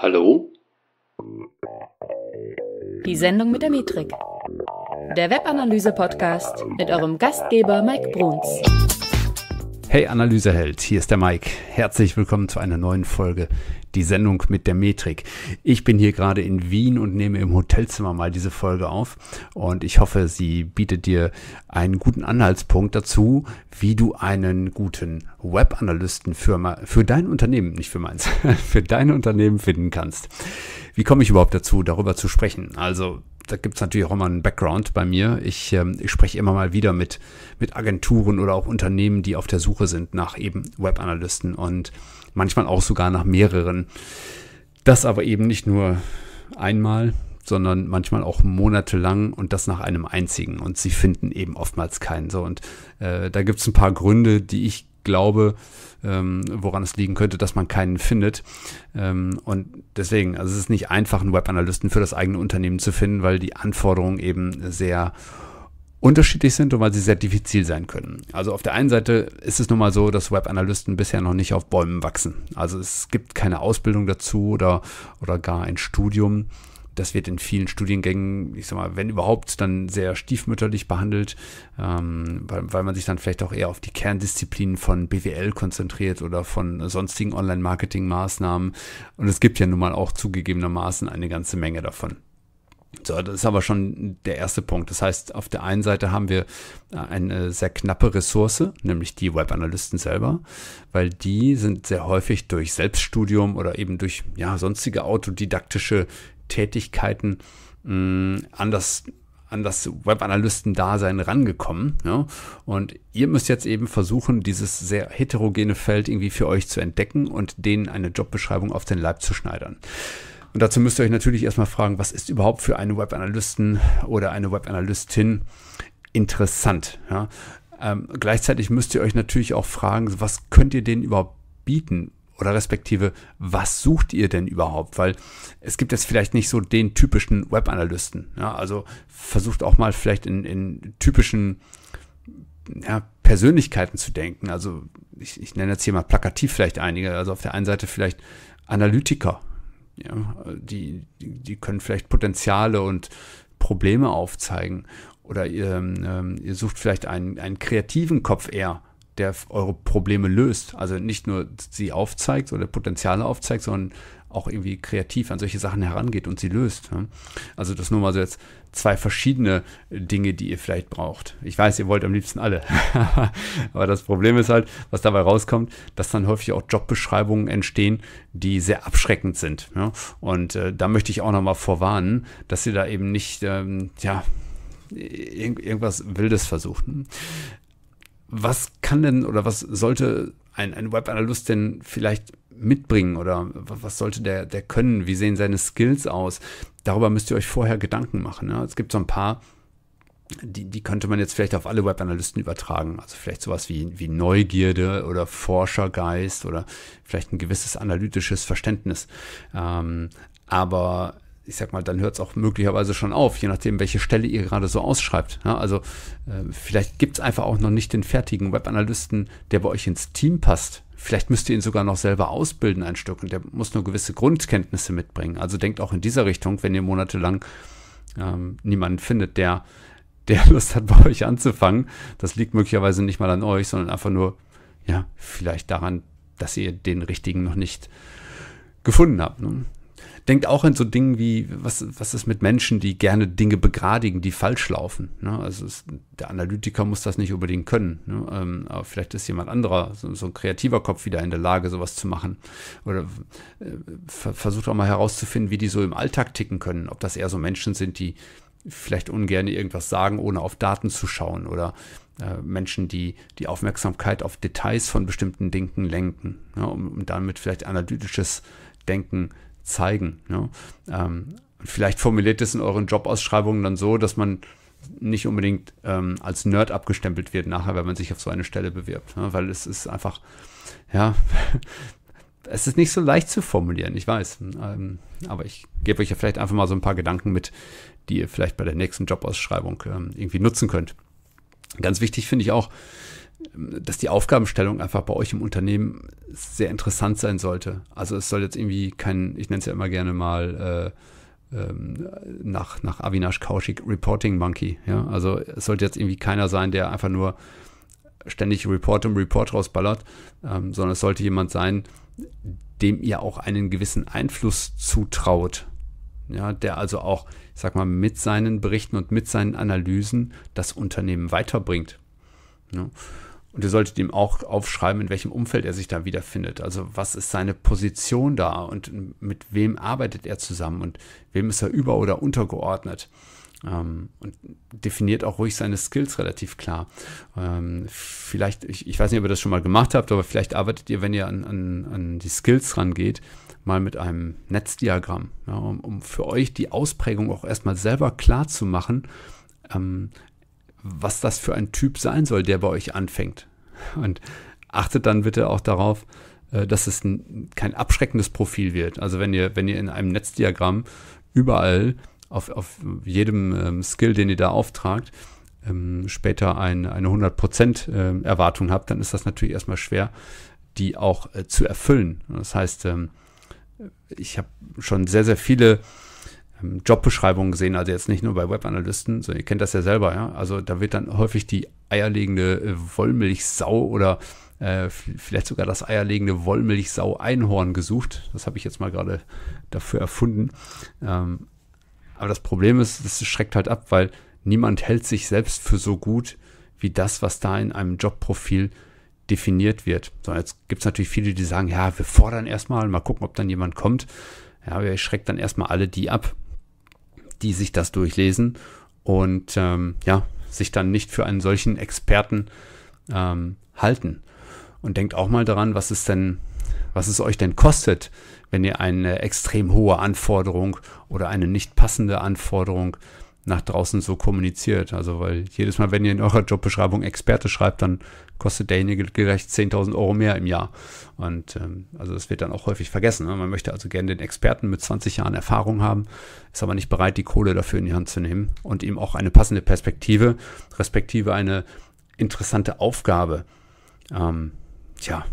Hallo? Die Sendung mit der Metrik. Der Webanalyse-Podcast mit eurem Gastgeber Mike Bruns. Hey Analyseheld, hier ist der Mike. Herzlich willkommen zu einer neuen Folge, die Sendung mit der Metrik. Ich bin hier gerade in Wien und nehme im Hotelzimmer mal diese Folge auf und ich hoffe, sie bietet dir einen guten Anhaltspunkt dazu, wie du einen guten Webanalysten für, für dein Unternehmen, nicht für meins, für dein Unternehmen finden kannst. Wie komme ich überhaupt dazu, darüber zu sprechen? Also da gibt es natürlich auch immer einen Background bei mir. Ich, ähm, ich spreche immer mal wieder mit, mit Agenturen oder auch Unternehmen, die auf der Suche sind nach eben Webanalysten und manchmal auch sogar nach mehreren. Das aber eben nicht nur einmal, sondern manchmal auch monatelang und das nach einem einzigen. Und sie finden eben oftmals keinen. So, und äh, da gibt es ein paar Gründe, die ich glaube, ähm, woran es liegen könnte, dass man keinen findet. Ähm, und deswegen, also es ist nicht einfach, einen Webanalysten für das eigene Unternehmen zu finden, weil die Anforderungen eben sehr unterschiedlich sind und weil sie sehr diffizil sein können. Also auf der einen Seite ist es nun mal so, dass Webanalysten bisher noch nicht auf Bäumen wachsen. Also es gibt keine Ausbildung dazu oder, oder gar ein Studium. Das wird in vielen Studiengängen, ich sag mal, wenn überhaupt, dann sehr stiefmütterlich behandelt, ähm, weil, weil, man sich dann vielleicht auch eher auf die Kerndisziplinen von BWL konzentriert oder von sonstigen Online-Marketing-Maßnahmen. Und es gibt ja nun mal auch zugegebenermaßen eine ganze Menge davon. So, das ist aber schon der erste Punkt. Das heißt, auf der einen Seite haben wir äh, eine sehr knappe Ressource, nämlich die Webanalysten selber, weil die sind sehr häufig durch Selbststudium oder eben durch ja, sonstige autodidaktische Tätigkeiten mh, mm, an das an das Webanalysten-Dasein rangekommen. Ja? Und ihr müsst jetzt eben versuchen, dieses sehr heterogene Feld irgendwie für euch zu entdecken und denen eine Jobbeschreibung auf den Leib zu schneidern. Und dazu müsst ihr euch natürlich erstmal fragen, was ist überhaupt für einen Webanalysten oder eine Webanalystin interessant? Ja? Ähm, gleichzeitig müsst ihr euch natürlich auch fragen, was könnt ihr denen überhaupt bieten? oder respektive, was sucht ihr denn überhaupt? Weil es gibt jetzt vielleicht nicht so den typischen Webanalysten. Ja, also versucht auch mal vielleicht in, in typischen ja, Persönlichkeiten zu denken. Also ich, ich nenne jetzt hier mal plakativ vielleicht einige. Also auf der einen Seite vielleicht Analytiker. Ja, die, die können vielleicht Potenziale und Probleme aufzeigen. Oder ihr, ähm, ihr sucht vielleicht einen, einen kreativen Kopf eher der eure Probleme löst. Also nicht nur sie aufzeigt oder Potenziale aufzeigt, sondern auch irgendwie kreativ an solche Sachen herangeht und sie löst. Also das nur mal so jetzt zwei verschiedene Dinge, die ihr vielleicht braucht. Ich weiß, ihr wollt am liebsten alle. Aber das Problem ist halt, was dabei rauskommt, dass dann häufig auch Jobbeschreibungen entstehen, die sehr abschreckend sind. Und äh, da möchte ich auch nochmal vorwarnen, dass ihr da eben nicht, ähm, ja, irgendwas Wildes versucht. Hm was kann denn oder was sollte ein, ein Webanalyst denn vielleicht mitbringen oder was sollte der, der können? Wie sehen seine Skills aus? Darüber müsst ihr euch vorher Gedanken machen. Ja? Ne? Es gibt so ein paar, die, die könnte man jetzt vielleicht auf alle Webanalysten übertragen. Also vielleicht sowas wie, wie Neugierde oder Forschergeist oder vielleicht ein gewisses analytisches Verständnis. Ähm, aber ich sag mal, dann hört es auch möglicherweise schon auf, je nachdem, welche Stelle ihr gerade so ausschreibt. Ja, ne? also äh, vielleicht gibt es einfach auch noch nicht den fertigen Webanalysten, der bei euch ins Team passt. Vielleicht müsst ihr ihn sogar noch selber ausbilden ein Stück und der muss nur gewisse Grundkenntnisse mitbringen. Also denkt auch in dieser Richtung, wenn ihr monatelang ähm, niemanden findet, der, der Lust hat, bei euch anzufangen. Das liegt möglicherweise nicht mal an euch, sondern einfach nur, ja, vielleicht daran, dass ihr den richtigen noch nicht gefunden habt. Ne? denkt auch an so Dinge wie, was, was ist mit Menschen, die gerne Dinge begradigen, die falsch laufen? Ne? Also es, der Analytiker muss das nicht unbedingt können. Ne? Ähm, aber vielleicht ist jemand anderer, so, so, ein kreativer Kopf wieder in der Lage, sowas zu machen. Oder äh, ver versucht auch mal herauszufinden, wie die so im Alltag ticken können. Ob das eher so Menschen sind, die vielleicht ungern irgendwas sagen, ohne auf Daten zu schauen oder äh, Menschen, die die Aufmerksamkeit auf Details von bestimmten Dingen lenken, ne? um, um damit vielleicht analytisches Denken zu zeigen. Ne? Ähm, vielleicht formuliert es in euren Jobausschreibungen dann so, dass man nicht unbedingt ähm, als Nerd abgestempelt wird nachher, wenn man sich auf so eine Stelle bewirbt. Ne? Weil es ist einfach, ja, es ist nicht so leicht zu formulieren, ich weiß. Ähm, aber ich gebe euch ja vielleicht einfach mal so ein paar Gedanken mit, die ihr vielleicht bei der nächsten Jobausschreibung ähm, irgendwie nutzen könnt. Ganz wichtig finde ich auch, dass die Aufgabenstellung einfach bei euch im Unternehmen sehr interessant sein sollte. Also es soll jetzt irgendwie kein, ich nenne es ja immer gerne mal äh, ähm, nach, nach Avinash Kaushik Reporting Monkey. Ja? Mhm. Also es sollte jetzt irgendwie keiner sein, der einfach nur ständig Report um Report rausballert, ähm, sondern es sollte jemand sein, dem ihr auch einen gewissen Einfluss zutraut. Ja, der also auch, ich sag mal, mit seinen Berichten und mit seinen Analysen das Unternehmen weiterbringt. Ja? Ne. Und ihr solltet ihm auch aufschreiben, in welchem Umfeld er sich da wiederfindet. Also was ist seine Position da und mit wem arbeitet er zusammen und wem ist er über- oder untergeordnet. Ähm, und definiert auch ruhig seine Skills relativ klar. Ähm, vielleicht, ich, ich, weiß nicht, ob ihr das schon mal gemacht habt, aber vielleicht arbeitet ihr, wenn ihr an, an, an die Skills rangeht, mal mit einem Netzdiagramm, ja, um, um, für euch die Ausprägung auch erstmal selber klar zu machen, ähm, was das für ein Typ sein soll, der bei euch anfängt. Und achtet dann bitte auch darauf, äh, dass es kein abschreckendes Profil wird. Also wenn ihr, wenn ihr in einem Netzdiagramm überall auf, auf jedem ähm, Skill, den ihr da auftragt, ähm, später ein, eine 100% ähm, Erwartung habt, dann ist das natürlich erstmal schwer, die auch äh, zu erfüllen. Das heißt, ähm, ich habe schon sehr, sehr viele ähm, Jobbeschreibungen gesehen, also jetzt nicht nur bei Webanalysten, sondern ihr kennt das ja selber, ja. Also da wird dann häufig die eierlegende äh, Wollmilchsau oder äh, vielleicht sogar das eierlegende Wollmilchsau-Einhorn gesucht. Das habe ich jetzt mal gerade dafür erfunden. Ähm, aber das Problem ist, das schreckt halt ab, weil niemand hält sich selbst für so gut wie das, was da in einem Jobprofil definiert wird. So, jetzt gibt es natürlich viele, die sagen, ja, wir fordern erstmal, mal gucken, ob dann jemand kommt. Ja, aber ihr schreckt dann erstmal alle die ab, die sich das durchlesen und ähm, ja, sich dann nicht für einen solchen Experten ähm, halten. Und denkt auch mal daran, was es denn, was es euch denn kostet, wenn ihr eine extrem hohe Anforderung oder eine nicht passende Anforderung nach draußen so kommuniziert. Also, weil jedes Mal, wenn ihr in eurer Jobbeschreibung Experte schreibt, dann kostet derjenige gleich 10.000 Euro mehr im Jahr. Und ähm, also das wird dann auch häufig vergessen. Ne? Man möchte also gerne den Experten mit 20 Jahren Erfahrung haben, ist aber nicht bereit, die Kohle dafür in die Hand zu nehmen und ihm auch eine passende Perspektive, respektive eine interessante Aufgabe ähm, tja,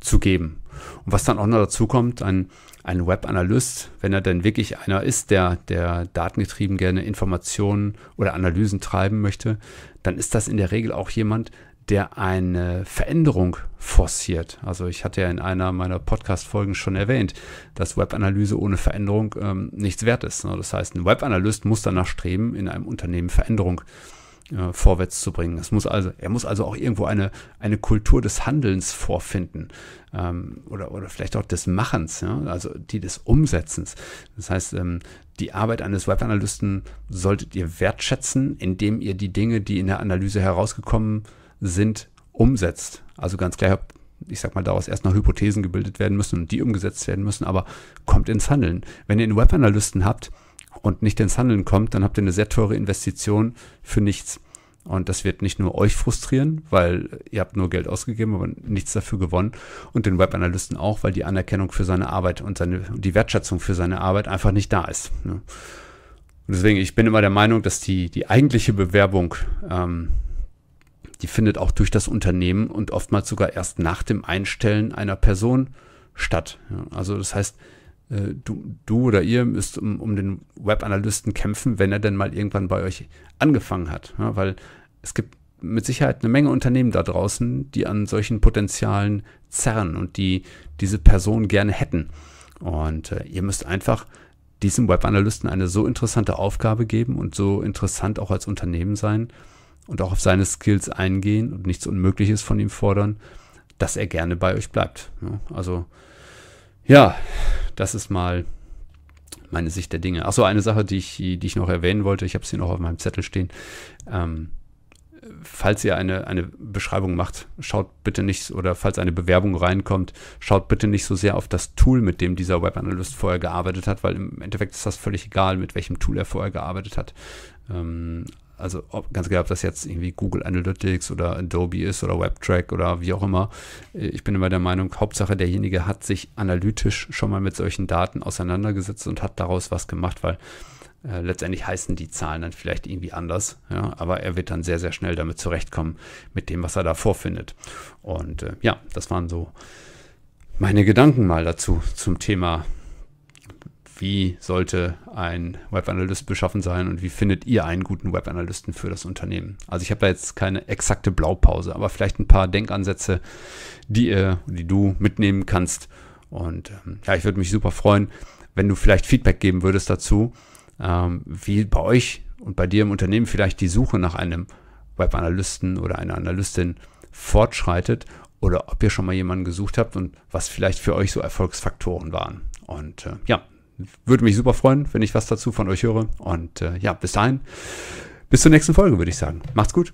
zu geben. Und was dann auch noch dazu kommt, ein, ein Webanalyst, wenn er denn wirklich einer ist, der, der datengetrieben gerne Informationen oder Analysen treiben möchte, dann ist das in der Regel auch jemand, der eine Veränderung forciert. Also ich hatte ja in einer meiner Podcast-Folgen schon erwähnt, dass Webanalyse ohne Veränderung ähm, nichts wert ist. Ne? Das heißt, ein Webanalyst muss danach streben, in einem Unternehmen Veränderung zu äh, vorwärts zu bringen. Es muss also, er muss also auch irgendwo eine, eine Kultur des Handelns vorfinden ähm, oder, oder vielleicht auch des Machens, ja? also die des Umsetzens. Das heißt, ähm, die Arbeit eines Webanalysten solltet ihr wertschätzen, indem ihr die Dinge, die in der Analyse herausgekommen sind, umsetzt. Also ganz klar, ich sag mal, daraus erst noch Hypothesen gebildet werden müssen und die umgesetzt werden müssen, aber kommt ins Handeln. Wenn ihr einen Webanalysten habt, und nicht ins Handeln kommt, dann habt ihr eine sehr teure Investition für nichts. Und das wird nicht nur euch frustrieren, weil ihr habt nur Geld ausgegeben, aber nichts dafür gewonnen. Und den Webanalysten auch, weil die Anerkennung für seine Arbeit und seine, die Wertschätzung für seine Arbeit einfach nicht da ist. Ne? Und deswegen, ich bin immer der Meinung, dass die, die eigentliche Bewerbung, ähm, die findet auch durch das Unternehmen und oftmals sogar erst nach dem Einstellen einer Person statt. Ja? Also das heißt, äh, du, du, oder ihr müsst um, um den Webanalysten kämpfen, wenn er denn mal irgendwann bei euch angefangen hat. Ja, weil es gibt mit Sicherheit eine Menge Unternehmen da draußen, die an solchen Potenzialen zerren und die diese Person gerne hätten. Und äh, ihr müsst einfach diesem Webanalysten eine so interessante Aufgabe geben und so interessant auch als Unternehmen sein und auch auf seine Skills eingehen und nichts Unmögliches von ihm fordern, dass er gerne bei euch bleibt. Ja, also ja, das ist mal meine Sicht der Dinge. Achso, eine Sache, die ich, die ich noch erwähnen wollte, ich habe sie noch auf meinem Zettel stehen. Ähm, falls ihr eine, eine Beschreibung macht, schaut bitte nicht, oder falls eine Bewerbung reinkommt, schaut bitte nicht so sehr auf das Tool, mit dem dieser Webanalyst vorher gearbeitet hat, weil im Endeffekt ist das völlig egal, mit welchem Tool er vorher gearbeitet hat. Ähm, also ob, ganz egal, ob das jetzt irgendwie Google Analytics oder Adobe ist oder WebTrack oder wie auch immer. Äh, ich bin immer der Meinung, Hauptsache derjenige hat sich analytisch schon mal mit solchen Daten auseinandergesetzt und hat daraus was gemacht, weil äh, letztendlich heißen die Zahlen dann vielleicht irgendwie anders, ja, aber er wird dann sehr, sehr schnell damit zurechtkommen, mit dem, was er da vorfindet. Und äh, ja, das waren so meine Gedanken mal dazu zum Thema wie sollte ein Webanalyst beschaffen sein und wie findet ihr einen guten Webanalysten für das Unternehmen? Also ich habe da jetzt keine exakte Blaupause, aber vielleicht ein paar Denkansätze, die, äh, die du mitnehmen kannst. Und ähm, ja, ich würde mich super freuen, wenn du vielleicht Feedback geben würdest dazu, ähm, wie bei euch und bei dir im Unternehmen vielleicht die Suche nach einem Webanalysten oder einer Analystin fortschreitet oder ob ihr schon mal jemanden gesucht habt und was vielleicht für euch so Erfolgsfaktoren waren. Und äh, ja, würde mich super freuen, wenn ich was dazu von euch höre. Und äh, ja, bis dahin, bis zur nächsten Folge, würde ich sagen. Macht's gut.